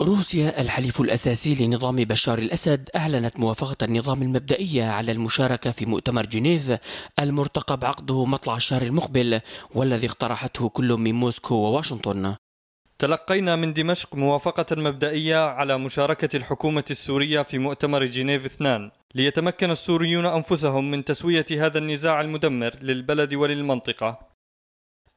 روسيا الحليف الأساسي لنظام بشار الأسد أعلنت موافقة النظام المبدئية على المشاركة في مؤتمر جنيف المرتقب عقده مطلع الشهر المقبل والذي اقترحته كل من موسكو وواشنطن تلقينا من دمشق موافقة مبدئية على مشاركة الحكومة السورية في مؤتمر جنيف 2 ليتمكن السوريون أنفسهم من تسوية هذا النزاع المدمر للبلد وللمنطقة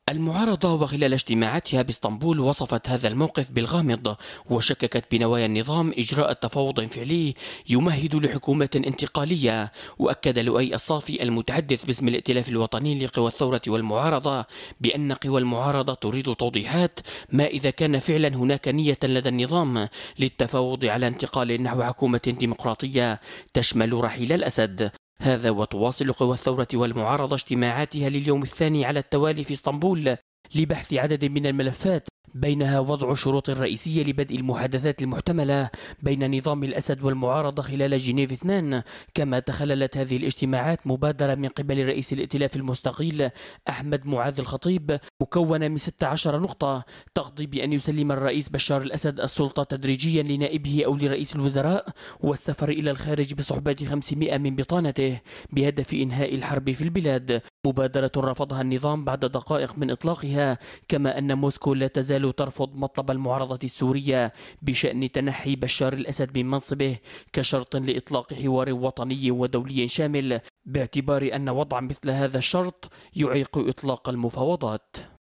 المعارضة وخلال اجتماعاتها باسطنبول وصفت هذا الموقف بالغامض وشككت بنوايا النظام إجراء تفاوض فعلي يمهد لحكومة انتقالية وأكد لؤي الصافي المتحدث باسم الائتلاف الوطني لقوى الثورة والمعارضة بأن قوى المعارضة تريد توضيحات ما إذا كان فعلا هناك نية لدى النظام للتفاوض على انتقال نحو حكومة ديمقراطية تشمل رحيل الأسد هذا وتواصل قوى الثورة والمعارضة اجتماعاتها لليوم الثاني على التوالي في اسطنبول لبحث عدد من الملفات بينها وضع شروط رئيسية لبدء المحادثات المحتملة بين نظام الأسد والمعارضة خلال جنيف 2 كما تخللت هذه الاجتماعات مبادرة من قبل رئيس الائتلاف المستقيل أحمد معاذ الخطيب مكونة من 16 نقطة تقضي بأن يسلم الرئيس بشار الأسد السلطة تدريجيا لنائبه أو لرئيس الوزراء والسفر إلى الخارج بصحبة 500 من بطانته بهدف إنهاء الحرب في البلاد مبادرة رفضها النظام بعد دقائق من إطلاقها كما أن موسكو لا تزال تزال ترفض مطلب المعارضة السورية بشأن تنحي بشار الأسد من منصبه كشرط لإطلاق حوار وطني ودولي شامل باعتبار أن وضع مثل هذا الشرط يعيق إطلاق المفاوضات